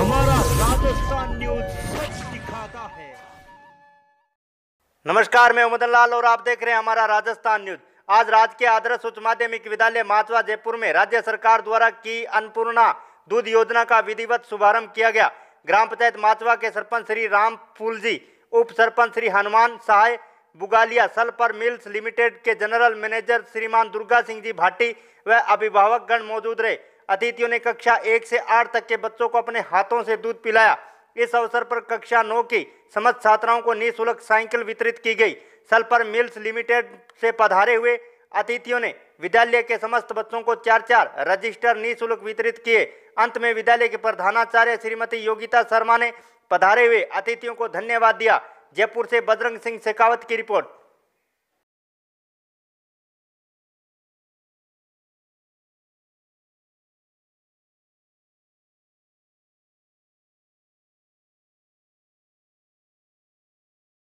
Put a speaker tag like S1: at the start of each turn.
S1: हमारा राजस्थान न्यूज सच दिखाता है
S2: नमस्कार मैं उमदन लाल और आप देख रहे हैं हमारा राजस्थान न्यूज आज राजकीय आदर्श उच्च माध्यमिक विद्यालय माचवा जयपुर में राज्य सरकार द्वारा की अन्नपूर्णा दूध योजना का विधिवत शुभारंभ किया गया ग्राम पंचायत माचवा के सरपंच श्री राम फूल जी उप sarpanch Shri Hanuman Sahay Bugalia sulphur mills limited के जनरल मैनेजर श्रीमान दुर्गा सिंह जी भाटी व अभिभावकगण मौजूद रहे अतिथियों ने कक्षा एक से आठ तक के बच्चों को अपने हाथों से दूध पिलाया इस अवसर पर कक्षा नौ की समस्त छात्राओं को निःशुल्क साइकिल वितरित की गई सल्फर मिल्स लिमिटेड से पधारे हुए अतिथियों ने विद्यालय के समस्त बच्चों को चार चार रजिस्टर निःशुल्क वितरित किए अंत में विद्यालय के प्रधानाचार्य श्रीमती योगिता शर्मा ने पधारे हुए अतिथियों को धन्यवाद दिया जयपुर से बजरंग सिंह शेखावत की रिपोर्ट